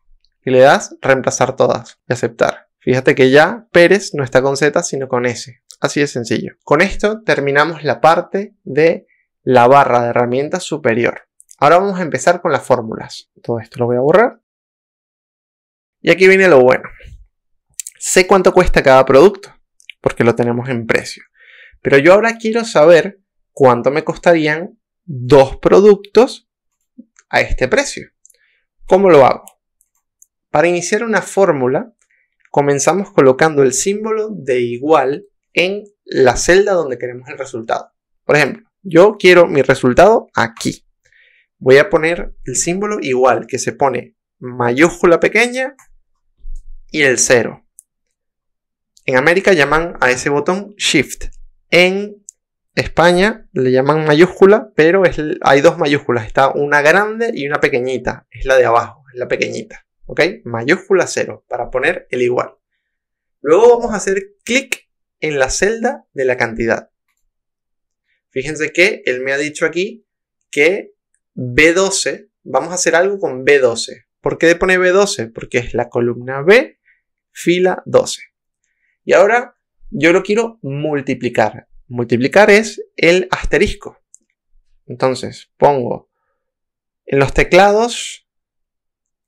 Y le das reemplazar todas y aceptar. Fíjate que ya Pérez no está con Z sino con S. Así de sencillo. Con esto terminamos la parte de la barra de herramientas superior. Ahora vamos a empezar con las fórmulas. Todo esto lo voy a borrar. Y aquí viene lo bueno. Sé cuánto cuesta cada producto, porque lo tenemos en precio. Pero yo ahora quiero saber cuánto me costarían dos productos a este precio. ¿Cómo lo hago? Para iniciar una fórmula, comenzamos colocando el símbolo de igual en la celda donde queremos el resultado. Por ejemplo, yo quiero mi resultado aquí. Voy a poner el símbolo igual que se pone mayúscula pequeña y el cero. En América llaman a ese botón Shift. En España le llaman mayúscula, pero hay dos mayúsculas. Está una grande y una pequeñita. Es la de abajo, es la pequeñita. ¿Ok? Mayúscula 0 para poner el igual. Luego vamos a hacer clic en la celda de la cantidad. Fíjense que él me ha dicho aquí que B12, vamos a hacer algo con B12. ¿Por qué pone B12? Porque es la columna B, fila 12. Y ahora yo lo quiero multiplicar. Multiplicar es el asterisco. Entonces, pongo en los teclados,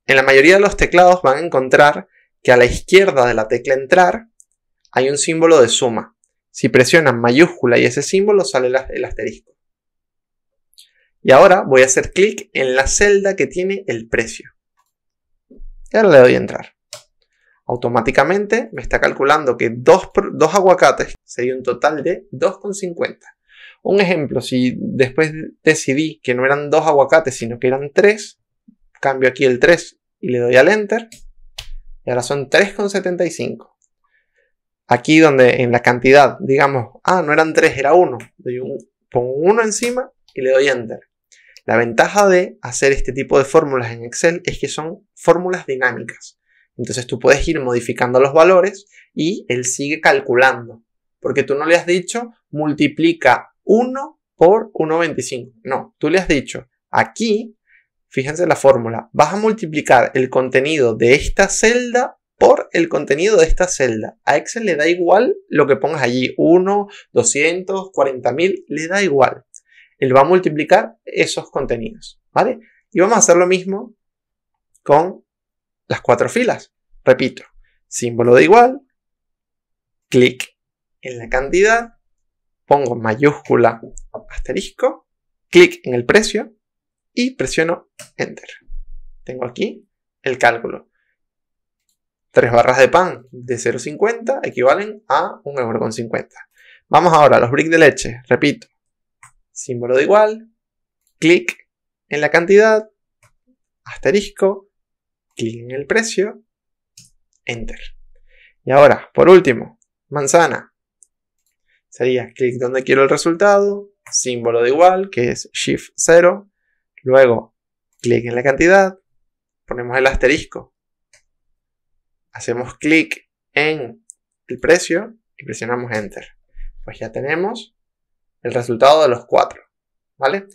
en la mayoría de los teclados van a encontrar que a la izquierda de la tecla entrar hay un símbolo de suma. Si presionan mayúscula y ese símbolo sale el asterisco. Y ahora voy a hacer clic en la celda que tiene el precio. Y ahora le doy a entrar automáticamente me está calculando que dos, aguacates sería un total de 2,50. Un ejemplo, si después decidí que no eran dos aguacates, sino que eran tres, cambio aquí el 3 y le doy al enter, y ahora son 3,75. Aquí donde en la cantidad, digamos, ah, no eran tres, era uno un, pongo uno encima y le doy enter. La ventaja de hacer este tipo de fórmulas en Excel es que son fórmulas dinámicas. Entonces tú puedes ir modificando los valores y él sigue calculando. Porque tú no le has dicho multiplica 1 por 1,25. No, tú le has dicho aquí, fíjense la fórmula, vas a multiplicar el contenido de esta celda por el contenido de esta celda. A Excel le da igual lo que pongas allí, 1, 200, 40.000, le da igual. Él va a multiplicar esos contenidos, ¿vale? Y vamos a hacer lo mismo con las cuatro filas. Repito, símbolo de igual, clic en la cantidad, pongo mayúscula asterisco, clic en el precio y presiono enter. Tengo aquí el cálculo. Tres barras de pan de 0,50 equivalen a 50 Vamos ahora a los bricks de leche. Repito, símbolo de igual, clic en la cantidad, asterisco, clic en el precio, enter. Y ahora, por último, manzana. Sería clic donde quiero el resultado, símbolo de igual, que es Shift 0, luego clic en la cantidad, ponemos el asterisco, hacemos clic en el precio y presionamos Enter. Pues ya tenemos el resultado de los cuatro, ¿vale?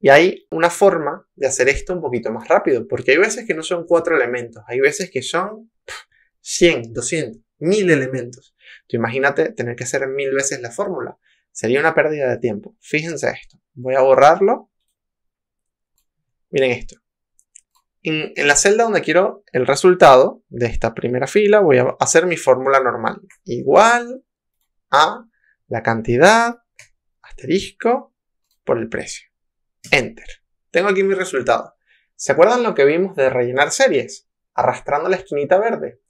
Y hay una forma de hacer esto un poquito más rápido, porque hay veces que no son cuatro elementos, hay veces que son 100, 200, 1000 elementos. Tú imagínate tener que hacer mil veces la fórmula. Sería una pérdida de tiempo. Fíjense esto. Voy a borrarlo. Miren esto. en la celda donde quiero el resultado de esta primera fila, voy a hacer mi fórmula normal. Igual a la cantidad, asterisco, por el precio. Enter. Tengo aquí mi resultado. ¿Se acuerdan lo que vimos de rellenar series? Arrastrando la esquinita verde.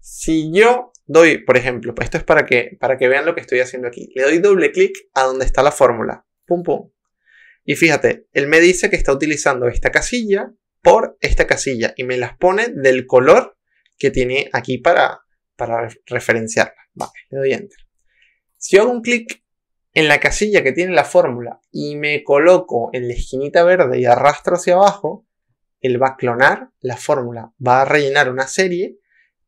Si yo doy, por ejemplo, esto es para que, para que vean lo que estoy haciendo aquí. Le doy doble clic a donde está la fórmula. Pum, pum. Y fíjate, él me dice que está utilizando esta casilla por esta casilla y me las pone del color que tiene aquí para, para referenciarla. Vale, le doy enter. Si yo hago un clic en la casilla que tiene la fórmula y me coloco en la esquinita verde y arrastro hacia abajo, él va a clonar la fórmula, va a rellenar una serie,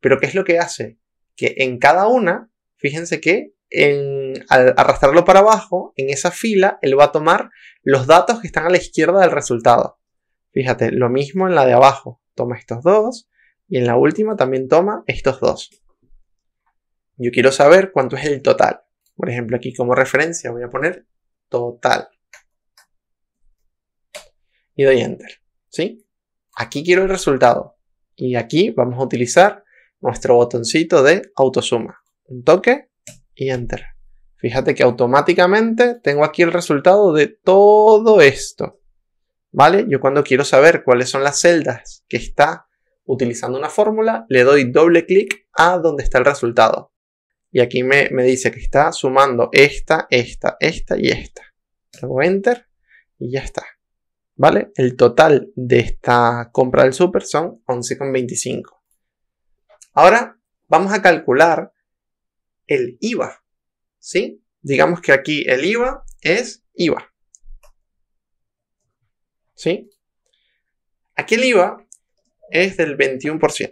pero ¿qué es lo que hace? Que en cada una, fíjense que en, al arrastrarlo para abajo, en esa fila, él va a tomar los datos que están a la izquierda del resultado. Fíjate, lo mismo en la de abajo, toma estos dos, y en la última también toma estos dos. Yo quiero saber cuánto es el total. Por ejemplo, aquí como referencia voy a poner total. Y doy enter. ¿Sí? Aquí quiero el resultado. Y aquí vamos a utilizar nuestro botoncito de autosuma. Un toque y enter. Fíjate que automáticamente tengo aquí el resultado de todo esto. ¿Vale? Yo cuando quiero saber cuáles son las celdas que está utilizando una fórmula, le doy doble clic a donde está el resultado. Y aquí me, dice que está sumando esta, esta, esta y esta. Hago enter y ya está. ¿Vale? El total de esta compra del super son 11,25. Ahora vamos a calcular el IVA. ¿Sí? Digamos que aquí el IVA es IVA. ¿Sí? Aquí el IVA es del 21%.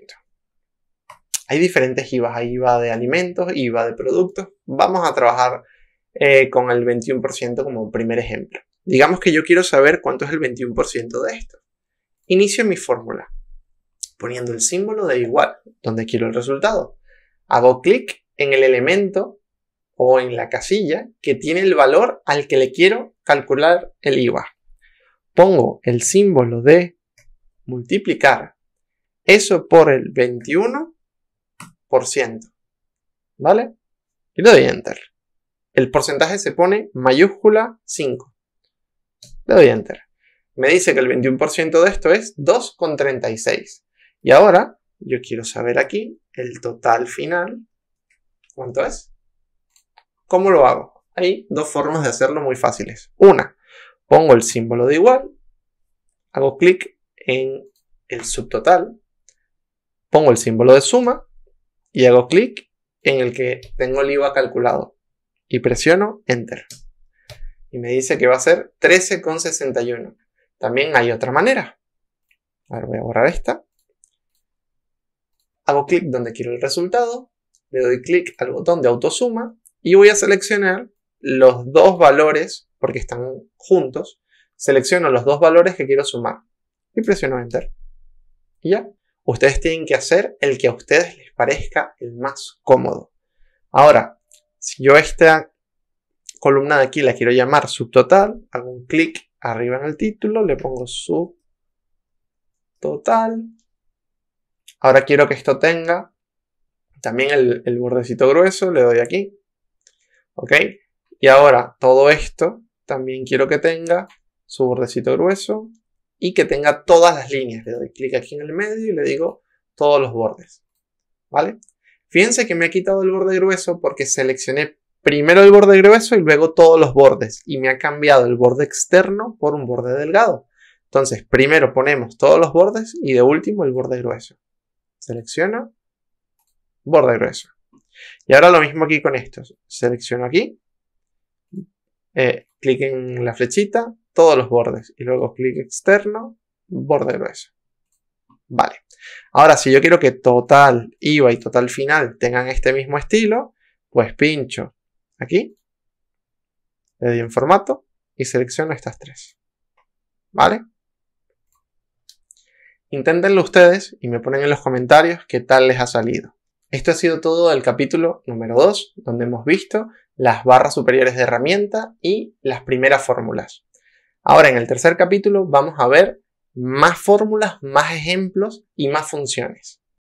Hay diferentes IVAs, hay IVA de alimentos, IVA de productos. Vamos a trabajar eh, con el 21% como primer ejemplo. Digamos que yo quiero saber cuánto es el 21% de esto. Inicio mi fórmula poniendo el símbolo de igual, donde quiero el resultado. Hago clic en el elemento o en la casilla que tiene el valor al que le quiero calcular el IVA. Pongo el símbolo de multiplicar eso por el 21 ¿Vale? Y le doy Enter. El porcentaje se pone mayúscula 5. Le doy Enter. Me dice que el 21% de esto es 2,36. Y ahora yo quiero saber aquí el total final. ¿Cuánto es? ¿Cómo lo hago? Hay dos formas de hacerlo muy fáciles. Una, pongo el símbolo de igual, hago clic en el subtotal, pongo el símbolo de suma y hago clic en el que tengo el IVA calculado y presiono Enter. Y me dice que va a ser 13,61. También hay otra manera. Ahora voy a borrar esta. Hago clic donde quiero el resultado, le doy clic al botón de autosuma y voy a seleccionar los dos valores, porque están juntos, selecciono los dos valores que quiero sumar y presiono Enter. Y ya, Ustedes tienen que hacer el que a ustedes les parezca el más cómodo. Ahora, si yo esta columna de aquí la quiero llamar subtotal, hago un clic arriba en el título, le pongo subtotal. Ahora quiero que esto tenga también el, el bordecito grueso, le doy aquí. ¿Ok? Y ahora todo esto también quiero que tenga su bordecito grueso, y que tenga todas las líneas. Le doy clic aquí en el medio y le digo todos los bordes. ¿Vale? Fíjense que me ha quitado el borde grueso porque seleccioné primero el borde grueso y luego todos los bordes. Y me ha cambiado el borde externo por un borde delgado. Entonces, primero ponemos todos los bordes y de último el borde grueso. Selecciono, borde grueso. Y ahora lo mismo aquí con estos. Selecciono aquí eh, clic en la flechita, todos los bordes y luego clic externo, borde grueso. Vale. Ahora, si yo quiero que total IVA y total final tengan este mismo estilo, pues pincho aquí, le doy en formato y selecciono estas tres. ¿Vale? Inténtenlo ustedes y me ponen en los comentarios qué tal les ha salido. Esto ha sido todo del capítulo número 2, donde hemos visto las barras superiores de herramienta y las primeras fórmulas. Ahora en el tercer capítulo vamos a ver más fórmulas, más ejemplos y más funciones.